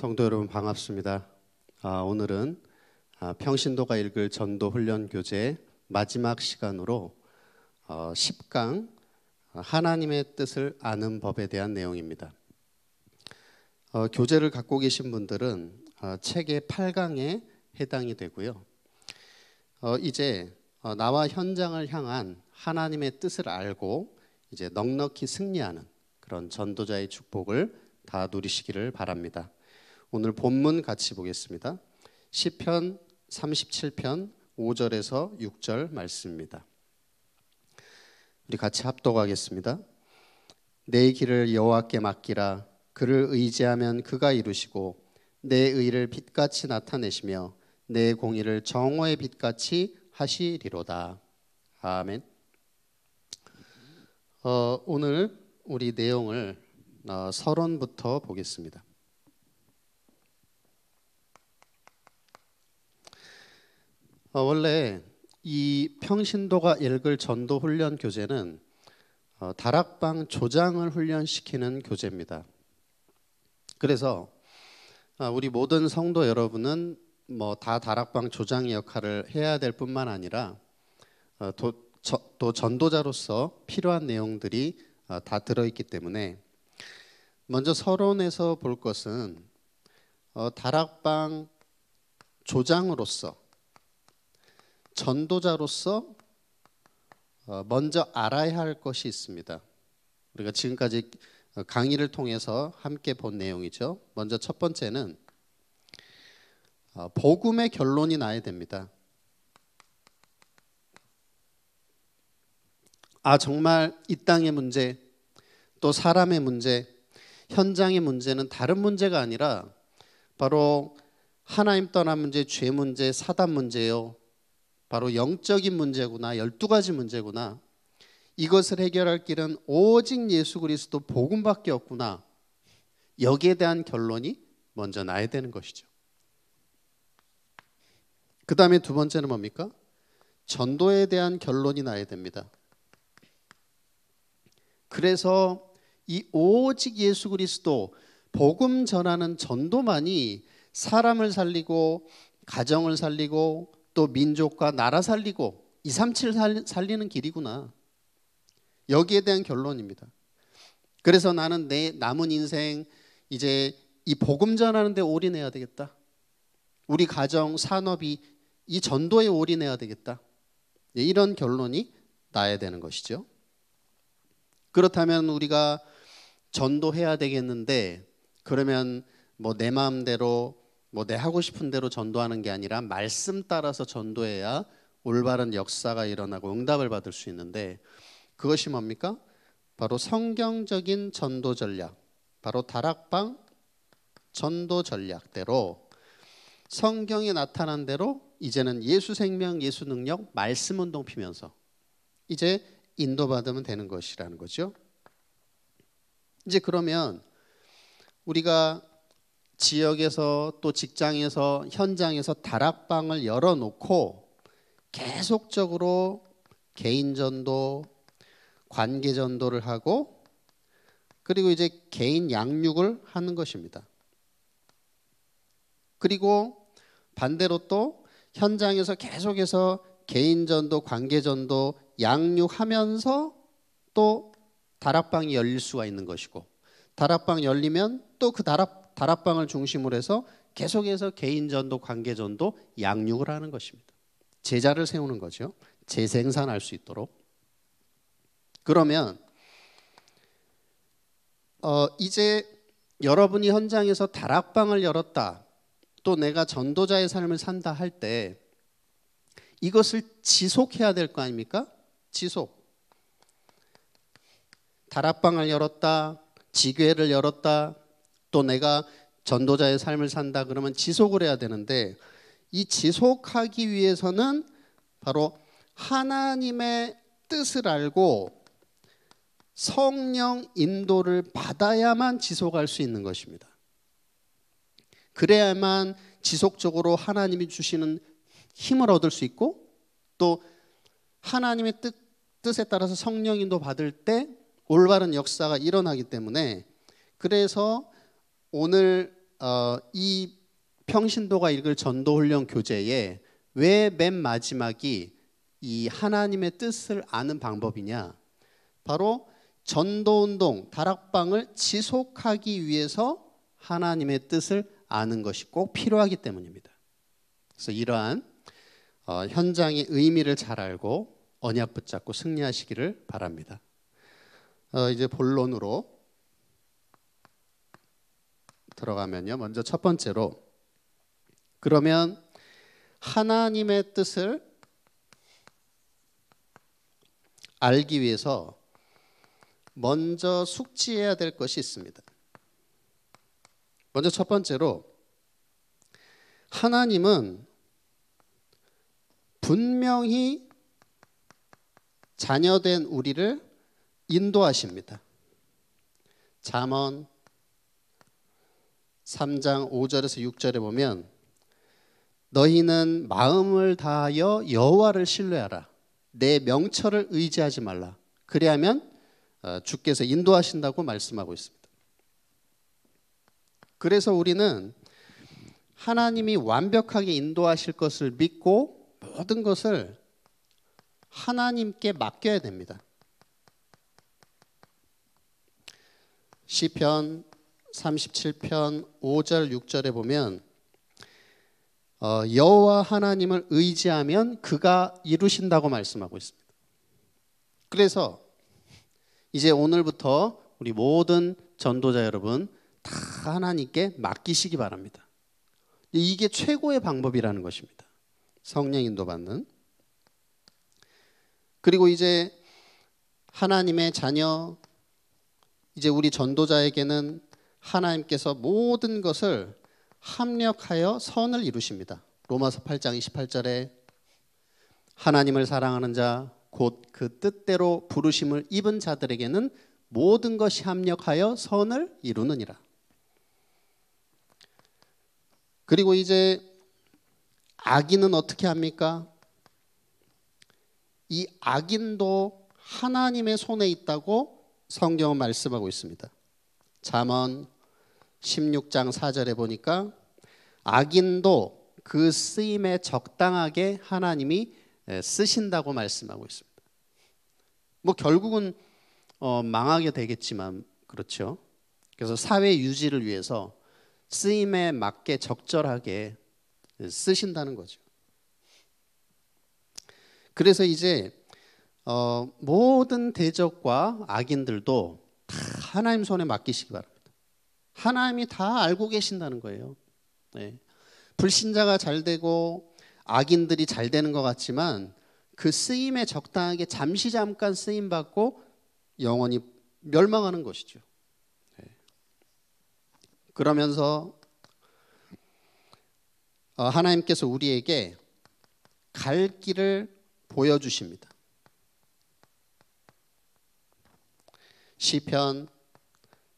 성도 여러분 반갑습니다. 아, 오늘은 아, 평신도가 읽을 전도 훈련 교재 마지막 시간으로 어, 10강 아, 하나님의 뜻을 아는 법에 대한 내용입니다. 어, 교재를 갖고 계신 분들은 어, 책의 8강에 해당이 되고요. 어, 이제 어, 나와 현장을 향한 하나님의 뜻을 알고 이제 넉넉히 승리하는 그런 전도자의 축복을 다 누리시기를 바랍니다. 오늘 본문 같이 보겠습니다. 시편 37편 5절에서 6절 말씀입니다. 우리 같이 합독하겠습니다. 내 길을 여호와께 맡기라 그를 의지하면 그가 이루시고 내 의를 빛같이 나타내시며 내 공의를 정오의 빛같이 하시리로다. 아멘. 어, 오늘 우리 내용을 어, 서론부터 보겠습니다. 어, 원래 이 평신도가 읽을 전도 훈련 교재는 어, 다락방 조장을 훈련시키는 교재입니다. 그래서 어, 우리 모든 성도 여러분은 뭐 다 다락방 조장 역할을 해야 될 뿐만 아니라 어, 도, 저, 또 전도자로서 필요한 내용들이 어, 다 들어있기 때문에 먼저 서론에서 볼 것은 어, 다락방 조장으로서 전도자로서 어, 먼저 알아야 할 것이 있습니다. 우리가 지금까지 강의를 통해서 함께 본 내용이죠. 먼저 첫 번째는 어, 복음의 결론이 나야 됩니다. 아 정말 이 땅의 문제 또 사람의 문제 현장의 문제는 다른 문제가 아니라 바로 하나님 떠난 문제 죄 문제 사단 문제요 바로 영적인 문제구나, 12가지 문제구나. 이것을 해결할 길은 오직 예수 그리스도 복음밖에 없구나. 여기에 대한 결론이 먼저 나야 되는 것이죠. 그 다음에 두 번째는 뭡니까? 전도에 대한 결론이 나야 됩니다. 그래서 이 오직 예수 그리스도 복음 전하는 전도만이 사람을 살리고 가정을 살리고 또 민족과 나라 살리고 237 살리는 길이구나. 여기에 대한 결론입니다. 그래서 나는 내 남은 인생 이제 이 복음 전하는 데 올인해야 되겠다. 우리 가정, 산업이 이 전도에 올인해야 되겠다. 예, 이런 결론이 나야 되는 것이죠. 그렇다면 우리가 전도해야 되겠는데 그러면 뭐 내 마음대로 뭐내 하고 싶은 대로 전도하는 게 아니라 말씀 따라서 전도해야 올바른 역사가 일어나고 응답을 받을 수 있는데 그것이 뭡니까? 바로 성경적인 전도 전략, 바로 다락방 전도 전략대로 성경에 나타난 대로 이제는 예수 생명, 예수 능력, 말씀 운동 피면서 이제 인도받으면 되는 것이라는 거죠. 이제 그러면 우리가 지역에서 또 직장에서 현장에서 다락방을 열어놓고 계속적으로 개인전도 관계전도를 하고 그리고 이제 개인 양육을 하는 것입니다. 그리고 반대로 또 현장에서 계속해서 개인전도 관계전도 양육하면서 또 다락방이 열릴 수가 있는 것이고 다락방 열리면 또 그 다락 방 다락방을 중심으로 해서 계속해서 개인전도, 관계전도 양육을 하는 것입니다. 제자를 세우는 거죠. 재생산할 수 있도록. 그러면 어, 이제 여러분이 현장에서 다락방을 열었다. 또 내가 전도자의 삶을 산다 할 때 이것을 지속해야 될 거 아닙니까? 지속. 다락방을 열었다. 지교회를 열었다. 또 내가 전도자의 삶을 산다 그러면 지속을 해야 되는데 이 지속하기 위해서는 바로 하나님의 뜻을 알고 성령 인도를 받아야만 지속할 수 있는 것입니다. 그래야만 지속적으로 하나님이 주시는 힘을 얻을 수 있고 또 하나님의 뜻, 뜻에 따라서 성령 인도 받을 때 올바른 역사가 일어나기 때문에 그래서 오늘 어, 이 평신도가 읽을 전도훈련 교재에 왜 맨 마지막이 이 하나님의 뜻을 아는 방법이냐? 바로 전도운동, 다락방을 지속하기 위해서 하나님의 뜻을 아는 것이 꼭 필요하기 때문입니다. 그래서 이러한 어, 현장의 의미를 잘 알고 언약 붙잡고 승리하시기를 바랍니다. 어, 이제 본론으로 들어가면요. 먼저 첫 번째로 그러면 하나님의 뜻을 알기 위해서 먼저 숙지해야 될 것이 있습니다. 먼저 첫 번째로 하나님은 분명히 자녀된 우리를 인도하십니다. 잠언 3장 5절에서 6절에 보면 너희는 마음을 다하여 여호와를 신뢰하라. 내 명철을 의지하지 말라. 그리하면 어, 주께서 인도하신다고 말씀하고 있습니다. 그래서 우리는 하나님이 완벽하게 인도하실 것을 믿고 모든 것을 하나님께 맡겨야 됩니다. 시편 37편 5절 6절에 보면 어, 여호와 하나님을 의지하면 그가 이루신다고 말씀하고 있습니다. 그래서 이제 오늘부터 우리 모든 전도자 여러분 다 하나님께 맡기시기 바랍니다. 이게 최고의 방법이라는 것입니다. 성령 인도받는 그리고 이제 하나님의 자녀 이제 우리 전도자에게는 하나님께서 모든 것을 합력하여 선을 이루십니다. 로마서 8장 28절에 하나님을 사랑하는 자 곧 그 뜻대로 부르심을 입은 자들에게는 모든 것이 합력하여 선을 이루느니라. 그리고 이제 악인은 어떻게 합니까? 이 악인도 하나님의 손에 있다고 성경은 말씀하고 있습니다. 잠언 16장 4절에 보니까 악인도 그 쓰임에 적당하게 하나님이 쓰신다고 말씀하고 있습니다. 뭐 결국은 어, 망하게 되겠지만 그렇죠. 그래서 사회 유지를 위해서 쓰임에 맞게 적절하게 쓰신다는 거죠. 그래서 이제 어, 모든 대적과 악인들도 다 하나님 손에 맡기시기 바랍니다. 하나님이 다 알고 계신다는 거예요. 네. 불신자가 잘 되고 악인들이 잘 되는 것 같지만 그 쓰임에 적당하게 잠시 잠깐 쓰임 받고 영원히 멸망하는 것이죠. 네. 그러면서 어, 하나님께서 우리에게 갈 길을 보여주십니다. 시편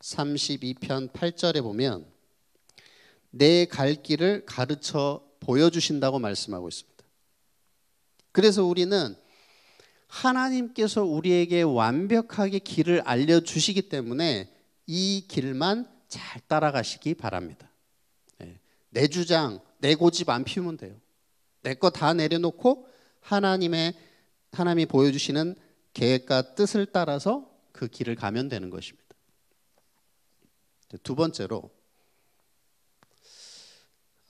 32편 8절에 보면 내 갈 길을 가르쳐 보여주신다고 말씀하고 있습니다. 그래서 우리는 하나님께서 우리에게 완벽하게 길을 알려주시기 때문에 이 길만 잘 따라가시기 바랍니다. 예, 내 주장, 내 고집 안 피우면 돼요. 내 거 다 내려놓고 하나님의 하나님이 보여주시는 계획과 뜻을 따라서 그 길을 가면 되는 것입니다. 두 번째로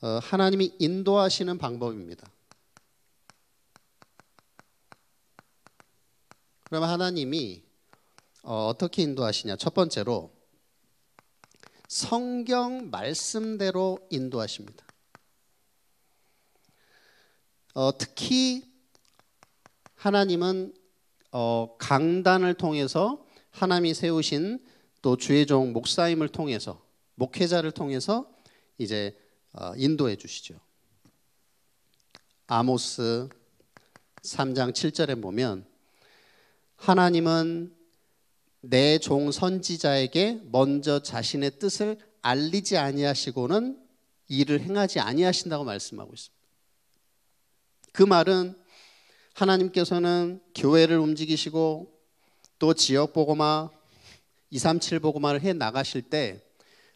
어, 하나님이 인도하시는 방법입니다. 그러면 하나님이 어, 어떻게 인도하시냐? 첫 번째로 성경 말씀대로 인도하십니다. 어, 특히 하나님은 어, 강단을 통해서 하나님이 세우신 또 주의 종 목사임을 통해서 목회자를 통해서 이제 어, 인도해 주시죠. 아모스 3장 7절에 보면 하나님은 내 종 선지자에게 먼저 자신의 뜻을 알리지 아니하시고는 일을 행하지 아니하신다고 말씀하고 있습니다. 그 말은 하나님께서는 교회를 움직이시고 또 지역 보고마 237 보고마를 해 나가실 때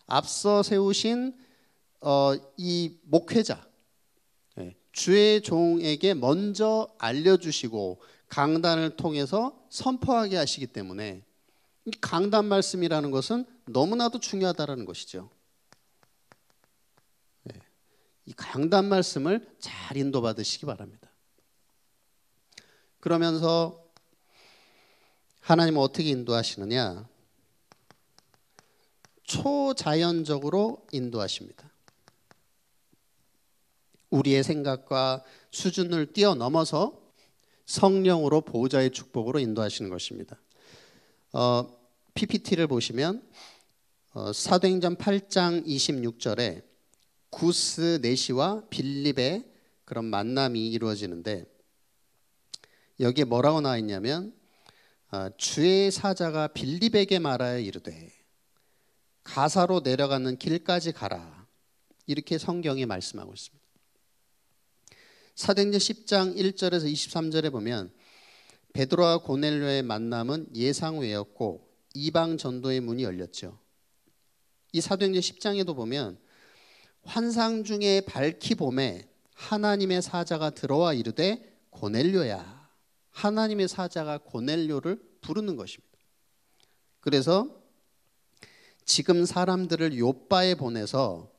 앞서 세우신 어, 이 목회자 예, 주의 종에게 먼저 알려주시고 강단을 통해서 선포하게 하시기 때문에 이 강단 말씀이라는 것은 너무나도 중요하다라는 것이죠. 예, 이 강단 말씀을 잘 인도받으시기 바랍니다. 그러면서 하나님은 어떻게 인도하시느냐? 초자연적으로 인도하십니다. 우리의 생각과 수준을 뛰어넘어서 성령으로 보호자의 축복으로 인도하시는 것입니다. 어, PPT를 보시면 어, 사도행전 8장 26절에 구스 네시와 빌립의 그런 만남이 이루어지는데 여기에 뭐라고 나와 있냐면 아, 주의 사자가 빌립에게 말하여 이르되 가사로 내려가는 길까지 가라. 이렇게 성경에 말씀하고 있습니다. 사도행전 10장 1절에서 23절에 보면 베드로와 고넬료의 만남은 예상 외였고 이방 전도의 문이 열렸죠. 이 사도행전 10장에도 보면 환상 중에 밝히 봄에 하나님의 사자가 들어와 이르되 고넬료야 하나님의 사자가 고넬료를 부르는 것입니다. 그래서 지금 사람들을 요바에 보내서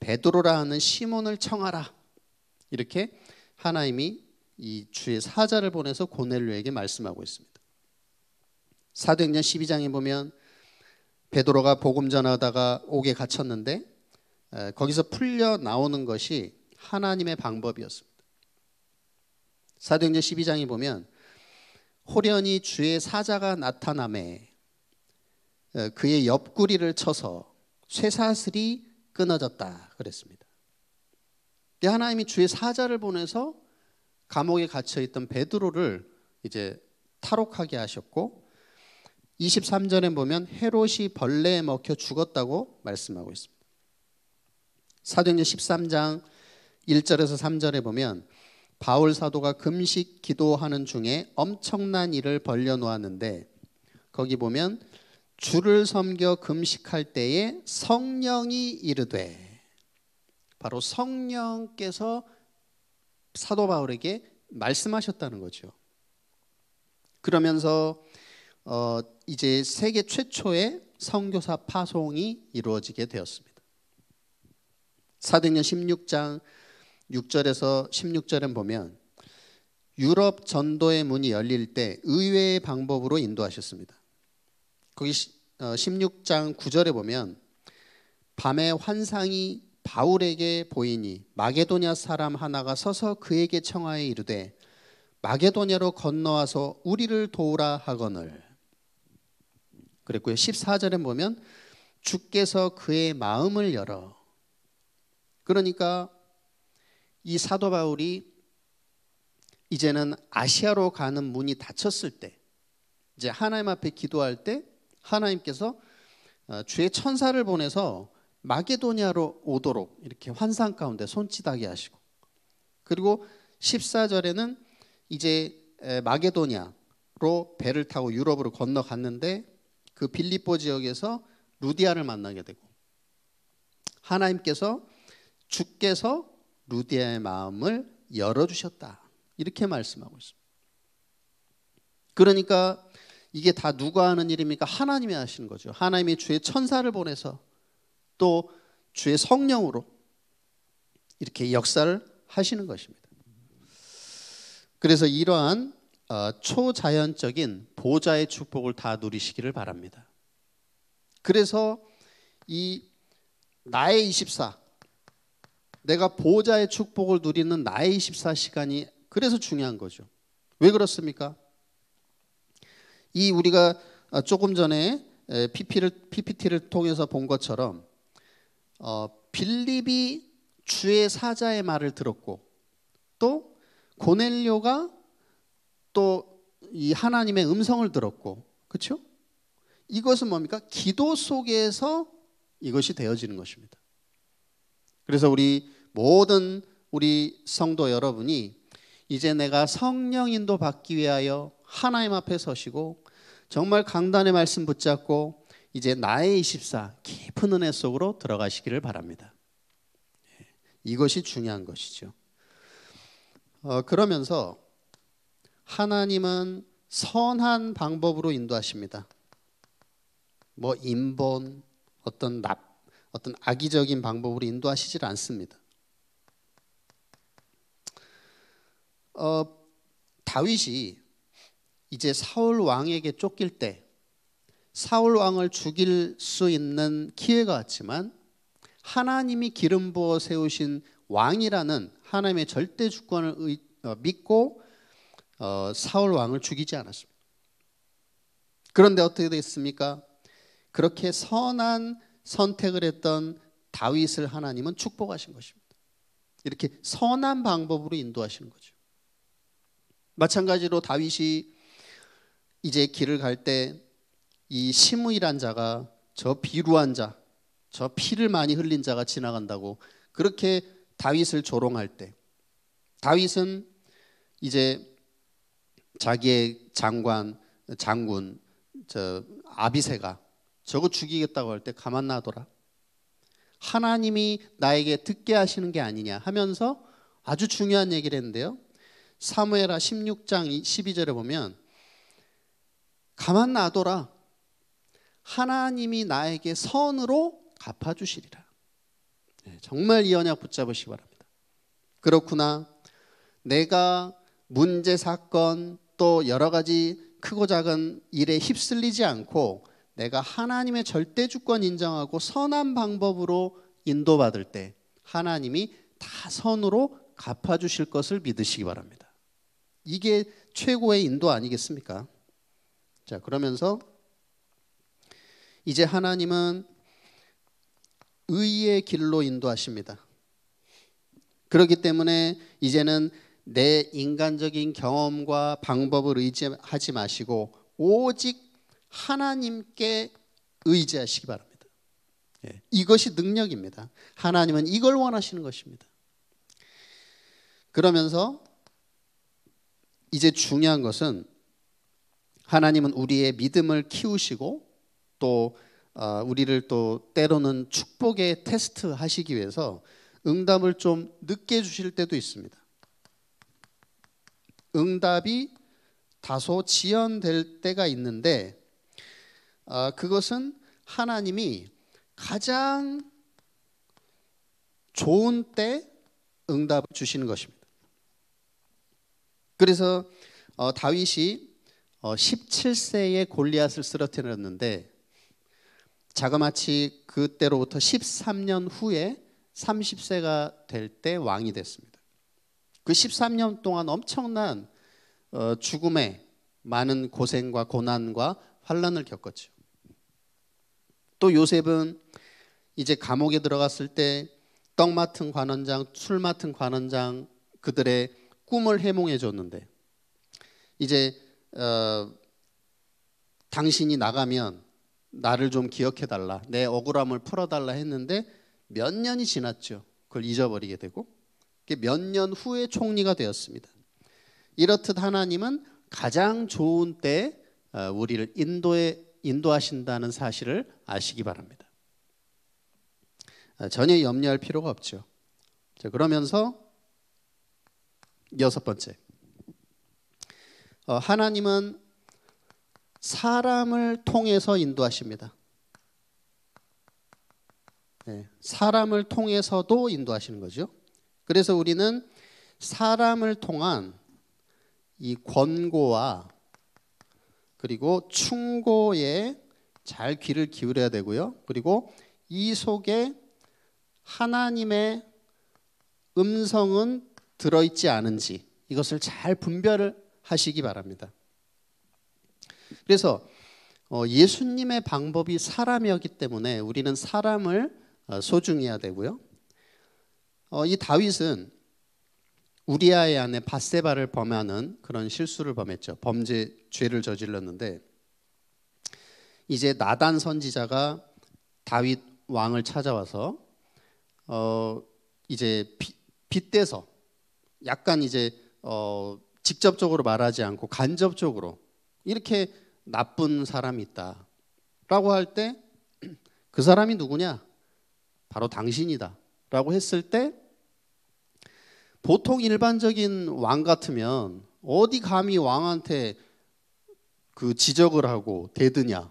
베드로라 하는 시몬을 청하라. 이렇게 하나님이 이 주의 사자를 보내서 고넬료에게 말씀하고 있습니다. 사도행전 12장에 보면 베드로가 복음 전하다가 옥에 갇혔는데 거기서 풀려 나오는 것이 하나님의 방법이었습니다. 사도행전 12장에 보면 호련히 주의 사자가 나타남에 어, 그의 옆구리를 쳐서 쇠사슬이 끊어졌다 그랬습니다. 하나님이 주의 사자를 보내서 감옥에 갇혀 있던 베드로를 이제 탈옥하게 하셨고 23절에 보면 헤롯이 벌레에 먹혀 죽었다고 말씀하고 있습니다. 사도행전 13장 1절에서 3절에 보면 바울 사도가 금식 기도하는 중에 엄청난 일을 벌려 놓았는데 거기 보면 주를 섬겨 금식할 때에 성령이 이르되 바로 성령께서 사도 바울에게 말씀하셨다는 거죠. 그러면서 어 이제 세계 최초의 선교사 파송이 이루어지게 되었습니다. 사도행전 16장 6절에서 1 6절에 보면 유럽 전도의 문이 열릴 때 의외의 방법으로 인도하셨습니다. 거기 16장 어, 9절에 보면 밤에 환상이 바울에게 보이니 마게도냐 사람 하나가 서서 그에게 청하에 이르되 마게도냐로 건너와서 우리를 도우라 하거늘 그랬고요. 14절에 보면 주께서 그의 마음을 열어 그러니까 이 사도 바울이 이제는 아시아로 가는 문이 닫혔을 때 이제 하나님 앞에 기도할 때 하나님께서 어, 주의 천사를 보내서 마게도니아로 오도록 이렇게 환상 가운데 손짓하게 하시고 그리고 14절에는 이제 마게도니아로 배를 타고 유럽으로 건너갔는데 그 빌립보 지역에서 루디아를 만나게 되고 하나님께서 주께서 루디아의 마음을 열어주셨다. 이렇게 말씀하고 있습니다. 그러니까 이게 다 누가 하는 일입니까? 하나님이 하시는 거죠. 하나님이 주의 천사를 보내서 또 주의 성령으로 이렇게 역사를 하시는 것입니다. 그래서 이러한 어, 초자연적인 보좌의 축복을 다 누리시기를 바랍니다. 그래서 이 나의 24 내가 보호자의 축복을 누리는 나의 24시간이 그래서 중요한 거죠. 왜 그렇습니까? 이 우리가 어, 조금 전에 PP를, PPT를 통해서 본 것처럼 어, 빌립이 주의 사자의 말을 들었고 또 고넬료가 또 이 하나님의 음성을 들었고 그렇죠? 이것은 뭡니까? 기도 속에서 이것이 되어지는 것입니다. 그래서 우리 모든 우리 성도 여러분이 이제 내가 성령 인도 받기 위하여 하나님 앞에 서시고 정말 강단의 말씀 붙잡고 이제 나의 24 깊은 은혜 속으로 들어가시기를 바랍니다. 예, 이것이 중요한 것이죠. 어, 그러면서 하나님은 선한 방법으로 인도하십니다. 뭐 인본 어떤 납 어떤 악의적인 방법으로 인도하시질 않습니다. 어, 다윗이 이제 사울 왕에게 쫓길 때 사울 왕을 죽일 수 있는 기회가 왔지만 하나님이 기름 부어 세우신 왕이라는 하나님의 절대 주권을 의, 어, 믿고 어, 사울 왕을 죽이지 않았습니다. 그런데 어떻게 됐습니까? 그렇게 선한 선택을 했던 다윗을 하나님은 축복하신 것입니다. 이렇게 선한 방법으로 인도하시는 거죠. 마찬가지로 다윗이 이제 길을 갈 때 이심우이란 자가 저 비루한 자, 저 피를 많이 흘린 자가 지나간다고 그렇게 다윗을 조롱할 때 다윗은 이제 자기의 장관 장군 저 아비세가 저거 죽이겠다고 할 때 가만 놔둬라. 하나님이 나에게 듣게 하시는 게 아니냐 하면서 아주 중요한 얘기를 했는데요. 사무엘하 16장 12절에 보면 가만 놔둬라 하나님이 나에게 선으로 갚아주시리라 예, 정말 이 언약 붙잡으시기 바랍니다 그렇구나 내가 문제 사건 또 여러 가지 크고 작은 일에 휩쓸리지 않고 내가 하나님의 절대 주권 인정하고 선한 방법으로 인도받을 때 하나님이 다 선으로 갚아주실 것을 믿으시기 바랍니다. 이게 최고의 인도 아니겠습니까? 자, 그러면서 이제 하나님은 의의 길로 인도하십니다. 그렇기 때문에 이제는 내 인간적인 경험과 방법을 의지하지 마시고 오직 하나님께 의지하시기 바랍니다. 예, 이것이 능력입니다. 하나님은 이걸 원하시는 것입니다. 그러면서 이제 중요한 것은 하나님은 우리의 믿음을 키우시고 또 어, 우리를 또 때로는 축복에 테스트 하시기 위해서 응답을 좀 늦게 주실 때도 있습니다. 응답이 다소 지연될 때가 있는데 어, 그것은 하나님이 가장 좋은 때 응답을 주시는 것입니다. 그래서 어, 다윗이 어, 17세에 골리앗을 쓰러뜨렸는데 자그마치 그때로부터 13년 후에 30세가 될 때 왕이 됐습니다. 그 13년 동안 엄청난 어, 죽음에 많은 고생과 고난과 환란을 겪었죠. 또 요셉은 이제 감옥에 들어갔을 때 떡 맡은 관원장, 술 맡은 관원장 그들의 꿈을 해몽해 줬는데 이제 어, 당신이 나가면 나를 좀 기억해 달라 내 억울함을 풀어 달라 했는데 몇 년이 지났죠 그걸 잊어버리게 되고 몇 년 후에 총리가 되었습니다 이렇듯 하나님은 가장 좋은 때 어, 우리를 인도에 인도하신다는 사실을 아시기 바랍니다 어, 전혀 염려할 필요가 없죠 그러면서 여섯 번째. 어, 하나님은 사람을 통해서 인도하십니다. 네, 사람을 통해서도 인도하시는 거죠. 그래서 우리는 사람을 통한 이 권고와 그리고 충고에 잘 귀를 기울여야 되고요. 그리고 이 속에 하나님의 음성은 들어있지 않은지 이것을 잘 분별을 하시기 바랍니다. 그래서 어, 예수님의 방법이 사람이었기 때문에 우리는 사람을 어, 소중 해야 되고요. 어, 이 다윗은 우리아의 아내 바세바를 범하는 그런 실수를 범했죠. 범죄 죄를 저질렀는데 이제 나단 선지자가 다윗 왕을 찾아와서 어 이제 빗대서 약간 이제 어, 직접적으로 말하지 않고 간접적으로 이렇게 나쁜 사람이 있다. 라고 할 때 그 사람이 누구냐? 바로 당신이다. 라고 했을 때 보통 일반적인 왕 같으면 어디 감히 왕한테 그 지적을 하고 대드냐.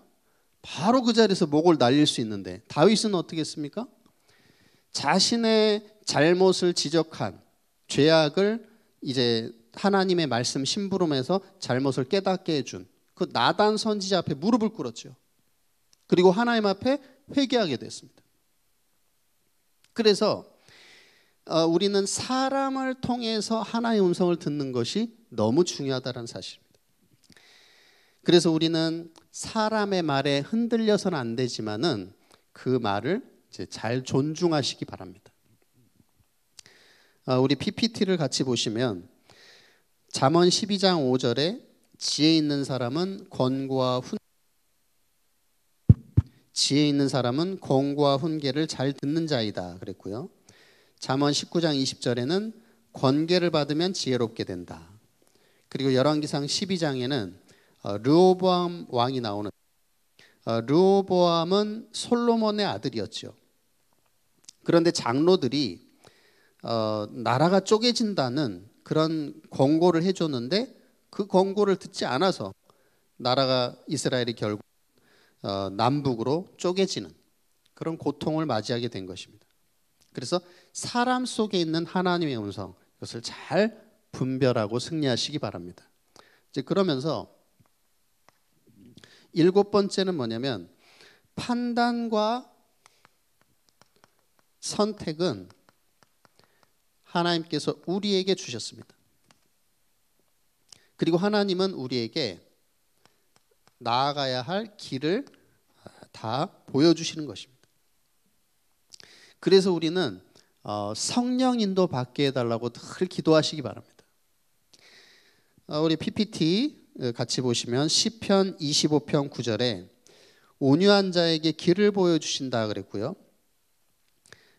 바로 그 자리에서 목을 날릴 수 있는데 다윗은 어떻게 했습니까? 자신의 잘못을 지적한 죄악을 이제 하나님의 말씀 심부름에서 잘못을 깨닫게 해준 그 나단 선지자 앞에 무릎을 꿇었죠. 그리고 하나님 앞에 회개하게 됐습니다. 그래서 어, 우리는 사람을 통해서 하나의 음성을 듣는 것이 너무 중요하다는 사실입니다. 그래서 우리는 사람의 말에 흔들려서는 안 되지만은 그 말을 잘 존중하시기 바랍니다. 어, 우리 PPT를 같이 보시면 잠언 12장 5절에 지혜 있는 사람은 권과 훈 지혜 있는 사람은 권과 훈계를 잘 듣는 자이다 그랬고요. 잠언 19장 20절에는 권계를 받으면 지혜롭게 된다. 그리고 열왕기상 12장에는 어, 르오보암 왕이 나오는 어, 르오보암은 솔로몬의 아들이었죠. 그런데 장로들이 어, 나라가 쪼개진다는 그런 권고를 해줬는데 그 권고를 듣지 않아서 나라가 이스라엘이 결국 어, 남북으로 쪼개지는 그런 고통을 맞이하게 된 것입니다. 그래서 사람 속에 있는 하나님의 음성 이것을 잘 분별하고 승리하시기 바랍니다. 이제 그러면서 일곱 번째는 뭐냐면 판단과 선택은 하나님께서 우리에게 주셨습니다. 그리고 하나님은 우리에게 나아가야 할 길을 다 보여주시는 것입니다. 그래서 우리는 어, 성령 인도 받게 해달라고 늘 기도하시기 바랍니다. 어, 우리 PPT 같이 보시면 시편 25편 9절에 온유한 자에게 길을 보여주신다 그랬고요.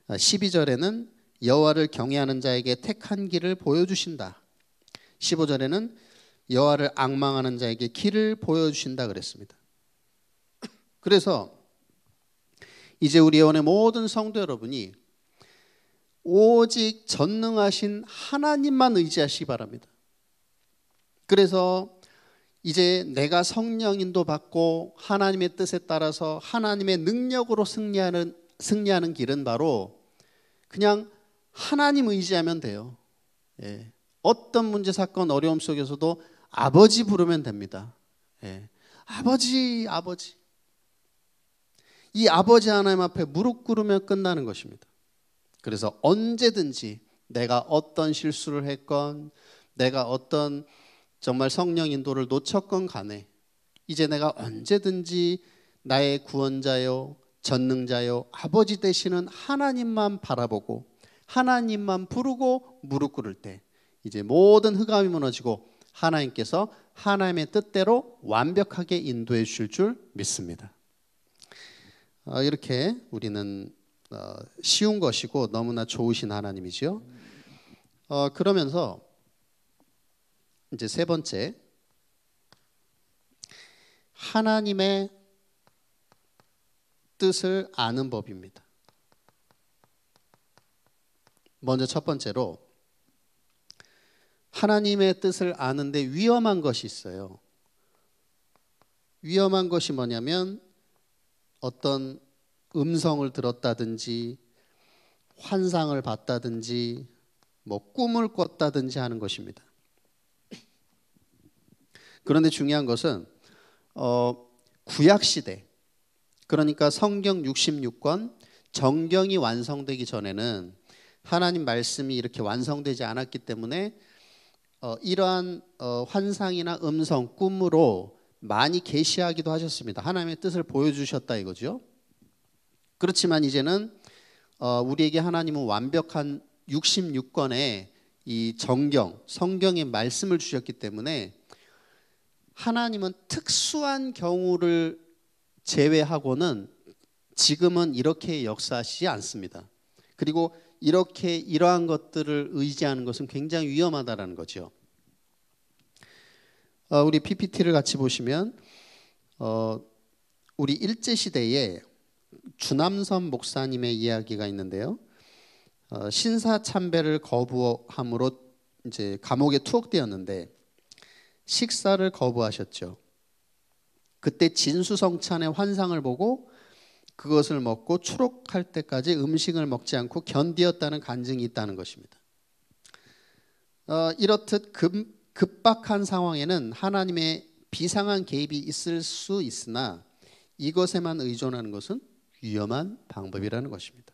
12절에는 어, 여호와를 경외하는 자에게 택한 길을 보여주신다. 15절에는 여호와를 악망하는 자에게 길을 보여주신다 그랬습니다. 그래서 이제 우리 예원의 모든 성도 여러분이 오직 전능하신 하나님만 의지하시기 바랍니다. 그래서 이제 내가 성령인도 받고 하나님의 뜻에 따라서 하나님의 능력으로 승리하는 승리하는 길은 바로 그냥 하나님 의지하면 돼요. 예. 어떤 문제, 사건, 어려움 속에서도 아버지 부르면 됩니다. 예. 아버지, 아버지. 이 아버지 하나님 앞에 무릎 꿇으면 끝나는 것입니다. 그래서 언제든지 내가 어떤 실수를 했건, 내가 어떤 정말 성령 인도를 놓쳤건 간에 이제 내가 언제든지 나의 구원자요, 전능자요, 아버지 되시는 하나님만 바라보고 하나님만 부르고 무릎 꿇을 때 이제 모든 흑암이 무너지고 하나님께서 하나님의 뜻대로 완벽하게 인도해 주실 줄 믿습니다. 어, 이렇게 우리는 어, 쉬운 것이고 너무나 좋으신 하나님이지요. 어, 그러면서 이제 세 번째 하나님의 뜻을 아는 법입니다. 먼저 첫 번째로 하나님의 뜻을 아는데 위험한 것이 있어요. 위험한 것이 뭐냐면 어떤 음성을 들었다든지 환상을 봤다든지 뭐 꿈을 꿨다든지 하는 것입니다. 그런데 중요한 것은 어, 구약 시대 그러니까 성경 66권 정경이 완성되기 전에는 하나님 말씀이 이렇게 완성되지 않았기 때문에 어, 이러한 어, 환상이나 음성, 꿈으로 많이 계시하기도 하셨습니다. 하나님의 뜻을 보여주셨다 이거죠. 그렇지만 이제는 어, 우리에게 하나님은 완벽한 66권의 이 정경, 성경의 말씀을 주셨기 때문에 하나님은 특수한 경우를 제외하고는 지금은 이렇게 역사하시지 않습니다. 그리고 이렇게 이러한 것들을 의지하는 것은 굉장히 위험하다라는 거죠. 어, 우리 PPT를 같이 보시면 어, 우리 일제 시대에 주남선 목사님의 이야기가 있는데요. 어, 신사 참배를 거부함으로 이제 감옥에 투옥되었는데 식사를 거부하셨죠. 그때 진수성찬의 환상을 보고 그것을 먹고 추록할 때까지 음식을 먹지 않고 견디었다는 간증이 있다는 것입니다. 어, 이렇듯 급, 급박한 상황에는 하나님의 비상한 개입이 있을 수 있으나 이것에만 의존하는 것은 위험한 방법이라는 것입니다.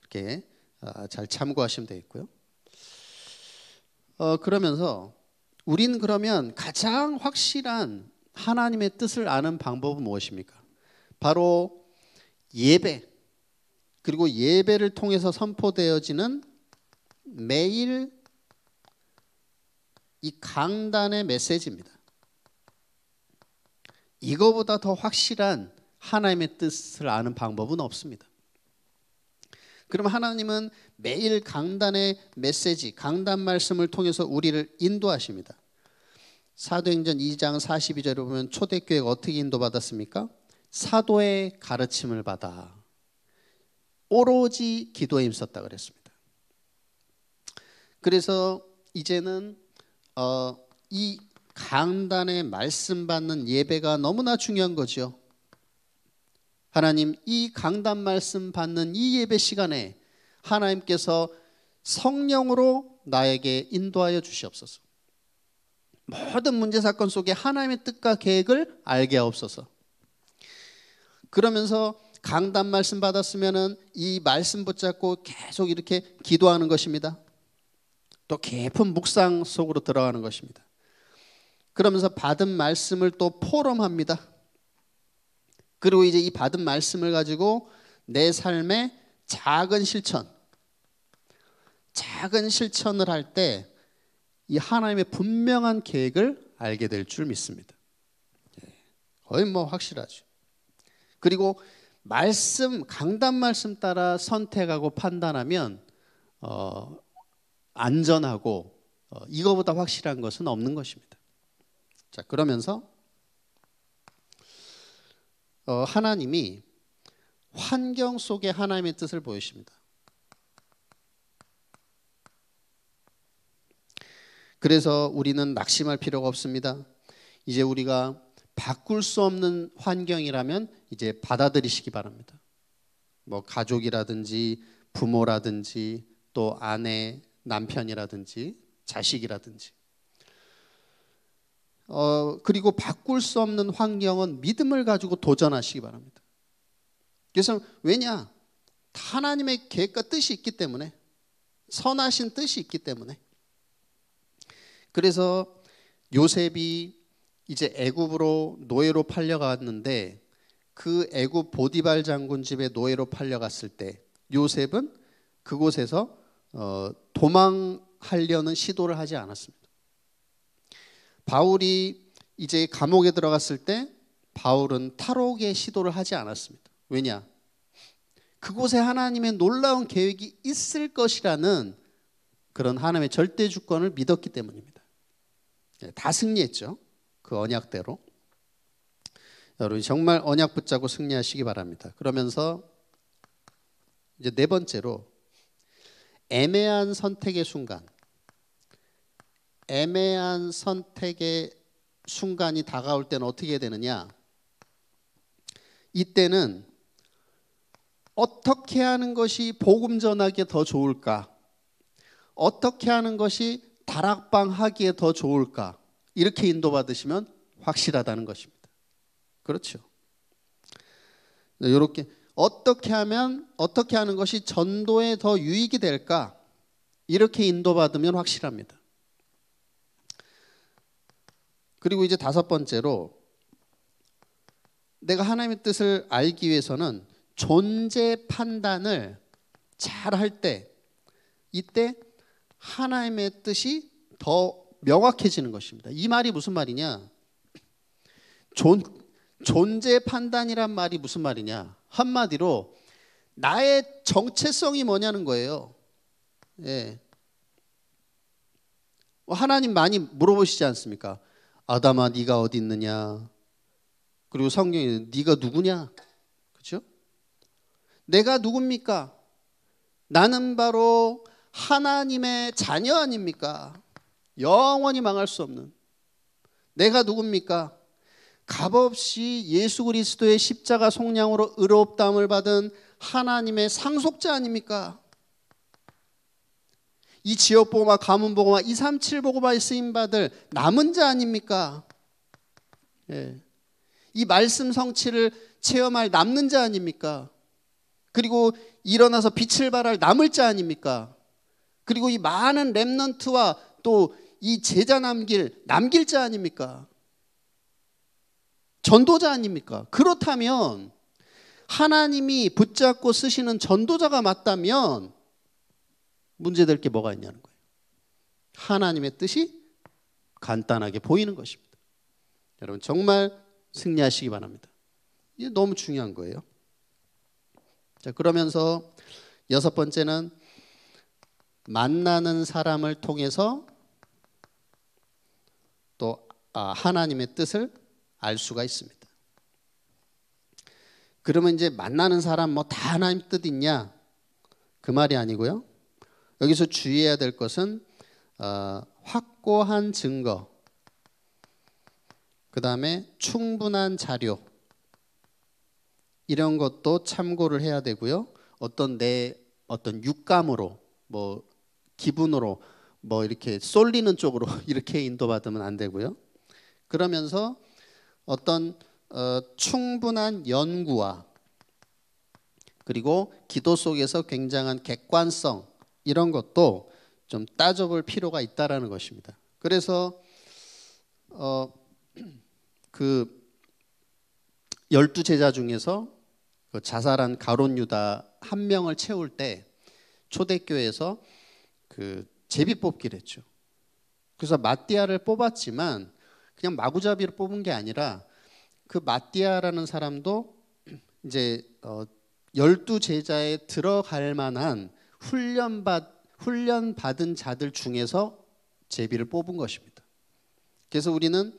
이렇게 어, 잘 참고하시면 되겠고요. 어, 그러면서 우린 그러면 가장 확실한 하나님의 뜻을 아는 방법은 무엇입니까? 바로 예배 그리고 예배를 통해서 선포되어지는 매일 이 강단의 메시지입니다. 이거보다 더 확실한 하나님의 뜻을 아는 방법은 없습니다. 그럼 하나님은 매일 강단의 메시지, 강단 말씀을 통해서 우리를 인도하십니다. 사도행전 2장 42절을 보면 초대교회가 어떻게 인도받았습니까? 사도의 가르침을 받아 오로지 기도에 힘썼다 그랬습니다. 그래서 이제는 어, 이 강단의 말씀 받는 예배가 너무나 중요한 거죠. 하나님 이 강단 말씀 받는 이 예배 시간에 하나님께서 성령으로 나에게 인도하여 주시옵소서. 모든 문제 사건 속에 하나님의 뜻과 계획을 알게 하옵소서. 그러면서 강단 말씀 받았으면은 이 말씀 붙잡고 계속 이렇게 기도하는 것입니다. 또 깊은 묵상 속으로 들어가는 것입니다. 그러면서 받은 말씀을 또 포럼합니다. 그리고 이제 이 받은 말씀을 가지고 내 삶의 작은 실천, 작은 실천을 할 때 이 하나님의 분명한 계획을 알게 될 줄 믿습니다. 예, 거의 뭐 확실하죠. 그리고 말씀 강단 말씀 따라 선택하고 판단하면 어, 안전하고 어, 이거보다 확실한 것은 없는 것입니다. 자 그러면서 어, 하나님이 환경 속에 하나님의 뜻을 보이십니다. 그래서 우리는 낙심할 필요가 없습니다. 이제 우리가 바꿀 수 없는 환경이라면 이제 받아들이시기 바랍니다. 뭐 가족이라든지 부모라든지 또 아내, 남편이라든지 자식이라든지. 어, 그리고 바꿀 수 없는 환경은 믿음을 가지고 도전하시기 바랍니다. 그래서 왜냐? 하나님의 계획과 뜻이 있기 때문에 선하신 뜻이 있기 때문에 그래서 요셉이 이제 애굽으로 노예로 팔려갔는데 그 애굽 보디발 장군 집에 노예로 팔려갔을 때 요셉은 그곳에서 어, 도망하려는 시도를 하지 않았습니다. 바울이 이제 감옥에 들어갔을 때 바울은 탈옥의 시도를 하지 않았습니다. 왜냐? 그곳에 하나님의 놀라운 계획이 있을 것이라는 그런 하나님의 절대 주권을 믿었기 때문입니다. 예, 다 승리했죠. 그 언약대로 여러분 정말 언약 붙잡고 승리하시기 바랍니다. 그러면서 이제 네 번째로 애매한 선택의 순간 애매한 선택의 순간이 다가올 때는 어떻게 되느냐? 이때는 어떻게 하는 것이 복음 전하기에 더 좋을까? 어떻게 하는 것이 다락방 하기에 더 좋을까? 이렇게 인도받으시면 확실하다는 것입니다. 그렇죠. 이렇게 네, 어떻게 하면 어떻게 하는 것이 전도에 더 유익이 될까? 이렇게 인도받으면 확실합니다. 그리고 이제 다섯 번째로 내가 하나님의 뜻을 알기 위해서는 존재 판단을 잘 할 때 이때 하나님의 뜻이 더 명확해지는 것입니다. 이 말이 무슨 말이냐? 존, 존재 판단이란 말이 무슨 말이냐? 한마디로 나의 정체성이 뭐냐는 거예요. 예. 뭐 하나님 많이 물어보시지 않습니까? 아담아 네가 어디 있느냐? 그리고 성경에 네가 누구냐? 그렇죠? 내가 누굽니까? 나는 바로 하나님의 자녀 아닙니까? 영원히 망할 수 없는 내가 누굽니까? 값없이 예수 그리스도의 십자가 속량으로 의롭다함을 받은 하나님의 상속자 아닙니까? 이 지역 보고마, 가문 보고마, 237 보고마에 쓰임 받을 남은 자 아닙니까? 예. 이 말씀 성취를 체험할 남는 자 아닙니까? 그리고 일어나서 빛을 발할 남을 자 아닙니까? 그리고 이 많은 렘넌트와 또이 제자 남길 남길 자 아닙니까? 전도자 아닙니까? 그렇다면 하나님이 붙잡고 쓰시는 전도자가 맞다면 문제될 게 뭐가 있냐는 거예요. 하나님의 뜻이 간단하게 보이는 것입니다. 여러분 정말 승리하시기 바랍니다. 이게 너무 중요한 거예요. 자, 그러면서 여섯 번째는 만나는 사람을 통해서 또 아, 하나님의 뜻을 알 수가 있습니다. 그러면 이제 만나는 사람 뭐 다 하나님 뜻 있냐? 그 말이 아니고요. 여기서 주의해야 될 것은 어, 확고한 증거, 그 다음에 충분한 자료 이런 것도 참고를 해야 되고요. 어떤 내 어떤 육감으로 뭐 기분으로 뭐 이렇게 쏠리는 쪽으로 이렇게 인도받으면 안 되고요. 그러면서 어떤 어, 충분한 연구와 그리고 기도 속에서 굉장한 객관성 이런 것도 좀 따져볼 필요가 있다라는 것입니다. 그래서 어, 그 열두 제자 중에서 그 자살한 가론 유다 한 명을 채울 때 초대교회에서 그 제비 뽑기를 했죠. 그래서 마띠아를 뽑았지만 그냥 마구잡이로 뽑은 게 아니라 그 마띠아라는 사람도 이제 어, 열두 제자에 들어갈 만한 훈련받 훈련 받은 자들 중에서 제비를 뽑은 것입니다. 그래서 우리는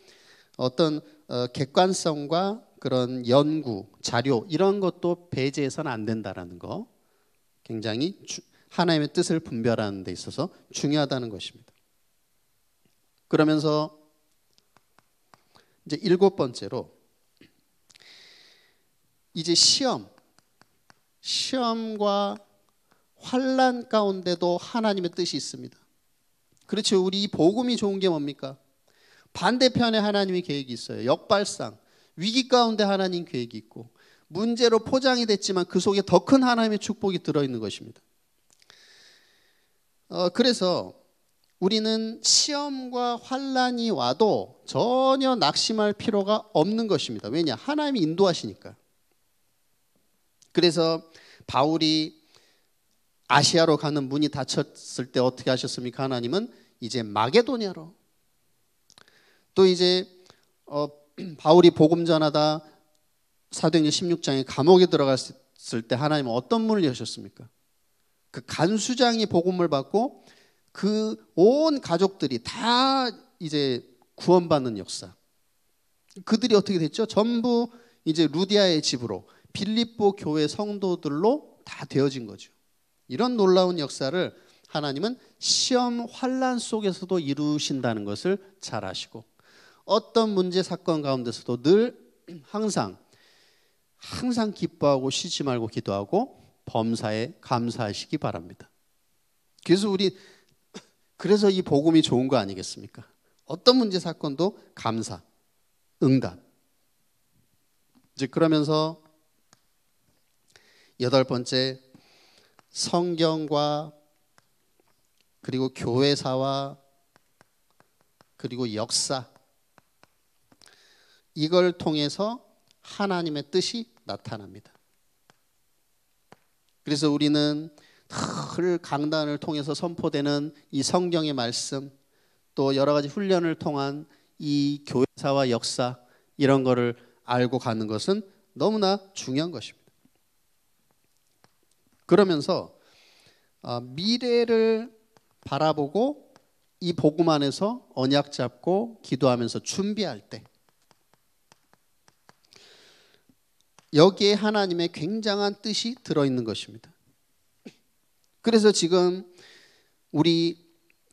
어떤 어, 객관성과 그런 연구 자료 이런 것도 배제해서는 안 된다라는 거 굉장히 주, 하나님의 뜻을 분별하는 데 있어서 중요하다는 것입니다. 그러면서 이제 일곱 번째로 이제 시험 시험과 환란 가운데도 하나님의 뜻이 있습니다. 그렇죠. 우리 복음이 좋은 게 뭡니까? 반대편에 하나님의 계획이 있어요. 역발상. 위기 가운데 하나님 계획이 있고 문제로 포장이 됐지만 그 속에 더 큰 하나님의 축복이 들어 있는 것입니다. 어, 그래서 우리는 시험과 환란이 와도 전혀 낙심할 필요가 없는 것입니다. 왜냐? 하나님이 인도하시니까. 그래서 바울이 아시아로 가는 문이 닫혔을 때 어떻게 하셨습니까? 하나님은 이제 마게도냐로. 또 이제 어, 바울이 복음 전하다 사도행전 16장에 감옥에 들어갔을 때 하나님은 어떤 문을 여셨습니까? 그 간수장이 복음을 받고 그 온 가족들이 다 이제 구원받는 역사. 그들이 어떻게 됐죠? 전부 이제 루디아의 집으로 빌립보 교회 성도들로 다 되어진 거죠. 이런 놀라운 역사를 하나님은 시험 환란 속에서도 이루신다는 것을 잘 아시고 어떤 문제 사건 가운데서도 늘 항상 항상 기뻐하고 쉬지 말고 기도하고 범사에 감사하시기 바랍니다. 그래서 우리 그래서 이 복음이 좋은 거 아니겠습니까? 어떤 문제 사건도 감사, 응답. 이제 그러면서 여덟 번째 성경과 그리고 교회사와 그리고 역사 이걸 통해서 하나님의 뜻이 나타납니다. 그래서 우리는 늘 강단을 통해서 선포되는 이 성경의 말씀 또 여러 가지 훈련을 통한 이 교회사와 역사 이런 거를 알고 가는 것은 너무나 중요한 것입니다. 그러면서 어, 미래를 바라보고 이 복음 안에서 언약 잡고 기도하면서 준비할 때 여기에 하나님의 굉장한 뜻이 들어있는 것입니다. 그래서 지금 우리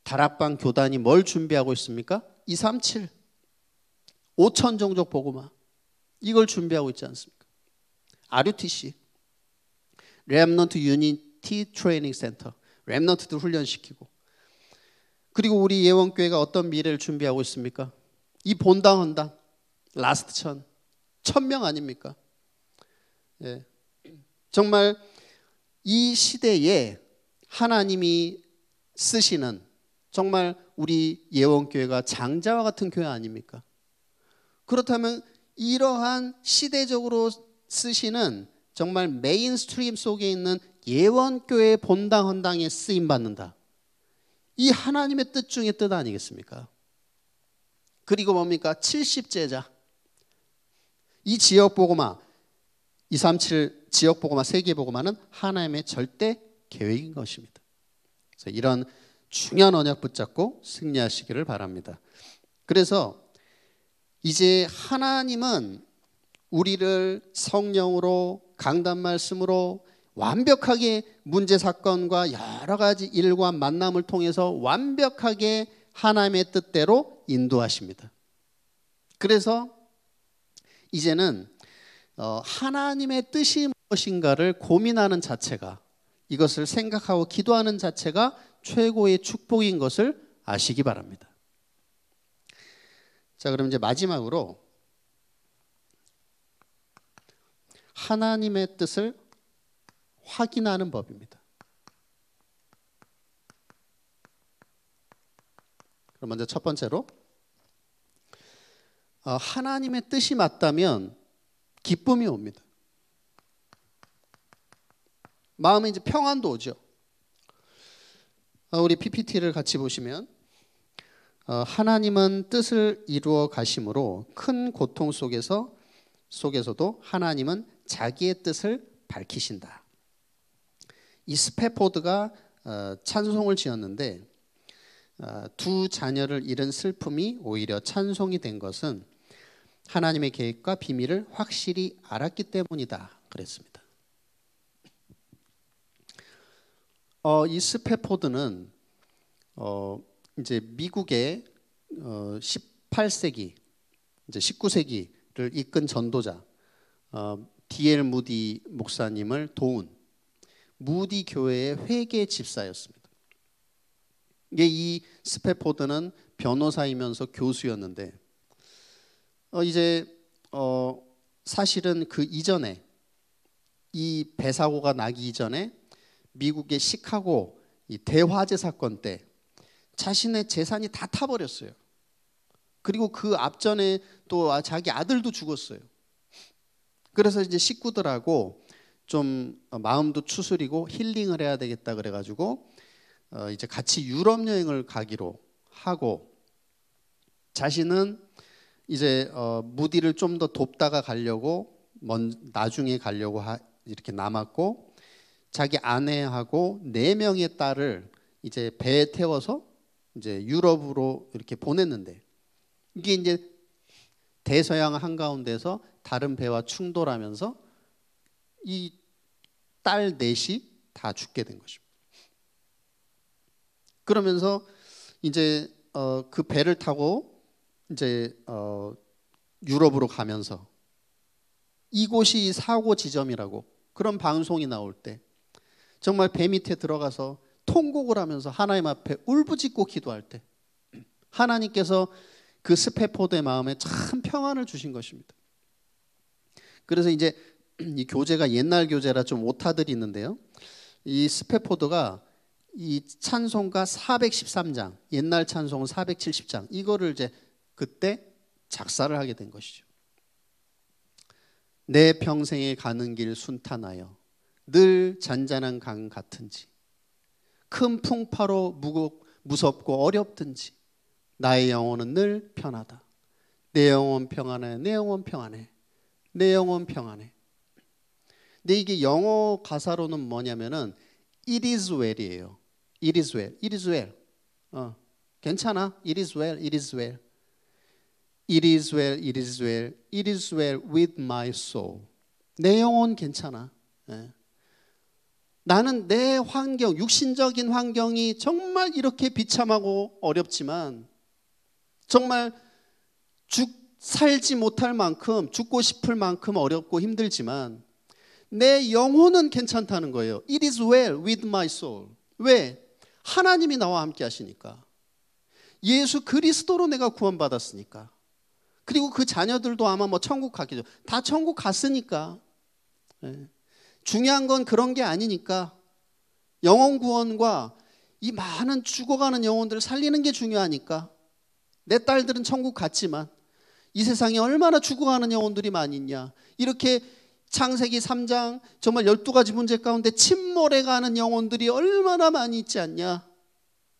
다락방 교단이 뭘 준비하고 있습니까? 237. 5천 종족 보고마. 이걸 준비하고 있지 않습니까? RUTC. 랩넌트 유니티 트레이닝 센터. 랩넌트들 훈련시키고. 그리고 우리 예원교회가 어떤 미래를 준비하고 있습니까? 이 본당 헌당. 라스트 천. 천 명 아닙니까? 예. 정말 이 시대에 하나님이 쓰시는 정말 우리 예원교회가 장자와 같은 교회 아닙니까? 그렇다면 이러한 시대적으로 쓰시는 정말 메인스트림 속에 있는 예원교회 본당 헌당에 쓰임 받는다. 이 하나님의 뜻 중에 뜻 아니겠습니까? 그리고 뭡니까? 70제자. 이 지역 보고마 237 지역 보고만 세계 보고만은 하나님의 절대 계획인 것입니다. 그래서 이런 중요한 언약 붙잡고 승리하시기를 바랍니다. 그래서 이제 하나님은 우리를 성령으로 강단 말씀으로 완벽하게 문제 사건과 여러 가지 일과 만남을 통해서 완벽하게 하나님의 뜻대로 인도하십니다. 그래서 이제는 어, 하나님의 뜻이 무엇인가를 고민하는 자체가 이것을 생각하고 기도하는 자체가 최고의 축복인 것을 아시기 바랍니다. 자, 그럼 이제 마지막으로 하나님의 뜻을 확인하는 법입니다. 그럼 먼저 첫 번째로 어, 하나님의 뜻이 맞다면 기쁨이 옵니다. 마음에 이제 평안도 오죠. 어, 우리 PPT를 같이 보시면 어, 하나님은 뜻을 이루어 가심으로 큰 고통 속에서 속에서도 하나님은 자기의 뜻을 밝히신다. 이 스페포드가 어, 찬송을 지었는데 두 자녀를 잃은 슬픔이 오히려 찬송이 된 것은 하나님의 계획과 비밀을 확실히 알았기 때문이다. 그랬습니다. 어, 이 스페포드는 어, 이제 미국의 어, 18세기 이제 19세기를 이끈 전도자 D.L. 어, 무디 목사님을 도운 무디 교회의 회계 집사였습니다. 이게 이 스페포드는 변호사이면서 교수였는데 어, 이제 어, 사실은 그 이전에 이 배사고가 나기 이전에 미국의 시카고 대화재 사건 때 자신의 재산이 다 타버렸어요. 그리고 그 앞전에 또 아, 자기 아들도 죽었어요. 그래서 이제 식구들하고 좀 어, 마음도 추스리고 힐링을 해야 되겠다 그래가지고 어 이제 같이 유럽 여행을 가기로 하고 자신은 이제 어, 무디를 좀 더 돕다가 가려고 먼, 나중에 가려고 하, 이렇게 남았고 자기 아내하고 네 명의 딸을 이제 배에 태워서 이제 유럽으로 이렇게 보냈는데 이게 이제 대서양 한가운데서 다른 배와 충돌하면서 이 딸 넷이 다 죽게 된 것입니다. 그러면서 이제 어, 그 배를 타고 이제 어, 유럽으로 가면서 이곳이 사고 지점이라고 그런 방송이 나올 때 정말 배 밑에 들어가서 통곡을 하면서 하나님 앞에 울부짖고 기도할 때 하나님께서 그 스페포드의 마음에 참 평안을 주신 것입니다. 그래서 이제 이 교재가 옛날 교재라 좀 오타들이 있는데요. 이 스페포드가 이 찬송가 413장, 옛날 찬송 470장 이거를 이제 그때 작사를 하게 된 것이죠. 내 평생에 가는 길 순탄하여 늘 잔잔한 강 같은지 큰 풍파로 무겁, 무섭고 어렵든지 나의 영혼은 늘 편하다. 내 영혼 평안해, 내 영혼 평안해, 내 영혼 평안해. 근데 이게 영어 가사로는 뭐냐면은 it is well이에요. it is well, it is well. 어, 괜찮아, it is well, it is well. It is well, it is well, it is well with my soul. 내 영혼 괜찮아. 예. 나는 내 환경, 육신적인 환경이 정말 이렇게 비참하고 어렵지만 정말 죽 살지 못할 만큼 죽고 싶을 만큼 어렵고 힘들지만 내 영혼은 괜찮다는 거예요. It is well with my soul. 왜? 하나님이 나와 함께 하시니까. 예수 그리스도로 내가 구원받았으니까. 그리고 그 자녀들도 아마 뭐 천국 갔겠죠. 다 천국 갔으니까. 예. 중요한 건 그런 게 아니니까. 영혼 구원과 이 많은 죽어가는 영혼들을 살리는 게 중요하니까. 내 딸들은 천국 갔지만 이 세상에 얼마나 죽어가는 영혼들이 많이 있냐. 이렇게 창세기 3장 정말 12가지 문제 가운데 침몰해 가는 영혼들이 얼마나 많이 있지 않냐.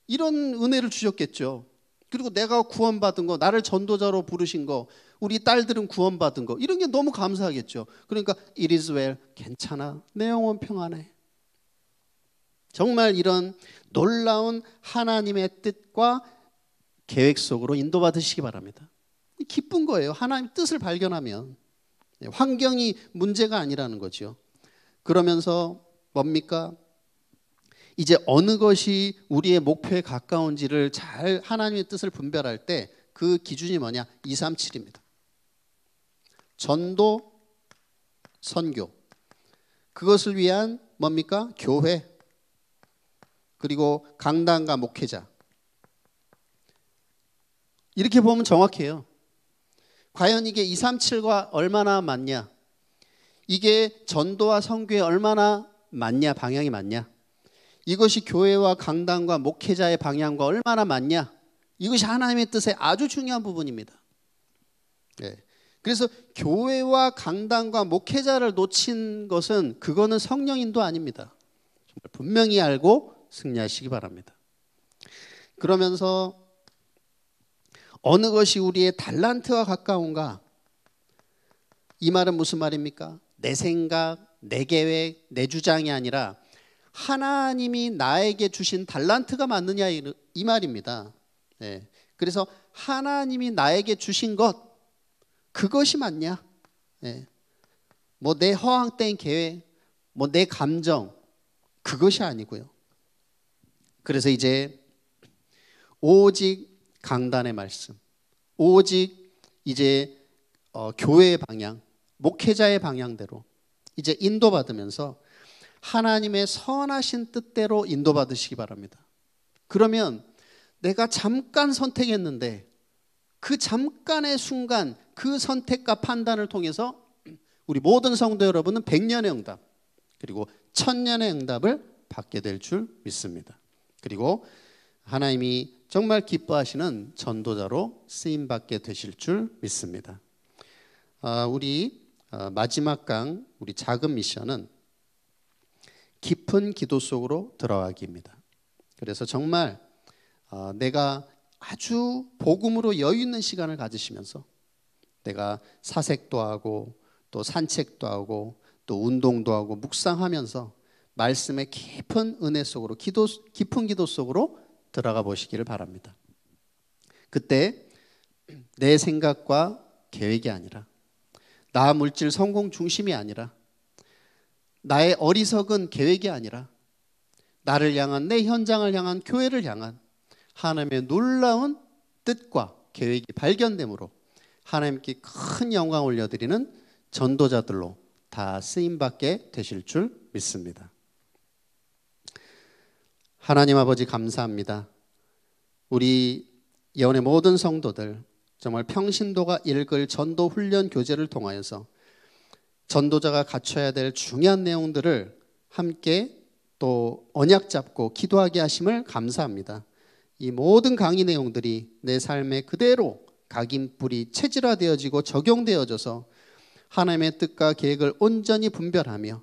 이런 은혜를 주셨겠죠. 그리고 내가 구원받은 거, 나를 전도자로 부르신 거, 우리 딸들은 구원받은 거, 이런 게 너무 감사하겠죠. 그러니까 it is well, 괜찮아, 내 영혼 평안해. 정말 이런 놀라운 하나님의 뜻과 계획 속으로 인도받으시기 바랍니다. 기쁜 거예요. 하나님 뜻을 발견하면 네, 환경이 문제가 아니라는 거죠. 그러면서 뭡니까? 이제 어느 것이 우리의 목표에 가까운지를 잘 하나님의 뜻을 분별할 때 그 기준이 뭐냐? 2, 3, 7입니다. 전도, 선교. 그것을 위한 뭡니까? 교회. 그리고 강단과 목회자. 이렇게 보면 정확해요. 과연 이게 2, 3, 7과 얼마나 맞냐? 이게 전도와 선교에 얼마나 맞냐? 방향이 맞냐? 이것이 교회와 강당과 목회자의 방향과 얼마나 맞냐? 이것이 하나님의 뜻의 아주 중요한 부분입니다. 네. 그래서 교회와 강단과 목회자를 놓친 것은 그거는 성령인도 아닙니다. 분명히 알고 승리하시기 바랍니다. 그러면서 어느 것이 우리의 달란트와 가까운가? 이 말은 무슨 말입니까? 내 생각, 내 계획, 내 주장이 아니라 하나님이 나에게 주신 달란트가 맞느냐 이 말입니다. 네. 그래서 하나님이 나에게 주신 것 그것이 맞냐? 네. 뭐내 허황된 계획, 뭐 내 감정 그것이 아니고요. 그래서 이제 오직 강단의 말씀, 오직 이제 어, 교회의 방향, 목회자의 방향대로 이제 인도받으면서 하나님의 선하신 뜻대로 인도받으시기 바랍니다. 그러면 내가 잠깐 선택했는데 그 잠깐의 순간 그 선택과 판단을 통해서 우리 모든 성도 여러분은 100년의 응답 그리고 1000년의 응답을 받게 될 줄 믿습니다. 그리고 하나님이 정말 기뻐하시는 전도자로 쓰임 받게 되실 줄 믿습니다. 아, 우리 아, 마지막 강 우리 작은 미션은 깊은 기도 속으로 들어가기입니다. 그래서 정말 어, 내가 아주 복음으로 여유 있는 시간을 가지시면서 내가 사색도 하고 또 산책도 하고 또 운동도 하고 묵상하면서 말씀의 깊은 은혜 속으로 기도 깊은 기도 속으로 들어가 보시기를 바랍니다. 그때 내 생각과 계획이 아니라 나 물질 성공 중심이 아니라 나의 어리석은 계획이 아니라 나를 향한 내 현장을 향한 교회를 향한 하나님의 놀라운 뜻과 계획이 발견됨으로 하나님께 큰 영광 올려드리는 전도자들로 다 쓰임받게 되실 줄 믿습니다. 하나님 아버지 감사합니다. 우리 예원의 모든 성도들 정말 평신도가 읽을 전도 훈련 교재를 통하여서 전도자가 갖춰야 될 중요한 내용들을 함께 또 언약 잡고 기도하게 하심을 감사합니다. 이 모든 강의 내용들이 내 삶에 그대로 각인뿔이 체질화되어지고 적용되어져서 하나님의 뜻과 계획을 온전히 분별하며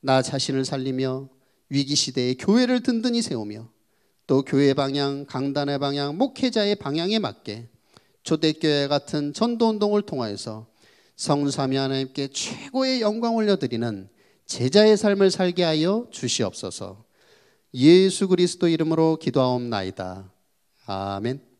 나 자신을 살리며 위기 시대에 교회를 든든히 세우며 또 교회 방향, 강단의 방향, 목회자의 방향에 맞게 초대교회 같은 전도 운동을 통하여서 성삼위 하나님께 최고의 영광 올려드리는 제자의 삶을 살게 하여 주시옵소서. 예수 그리스도 이름으로 기도하옵나이다. 아멘.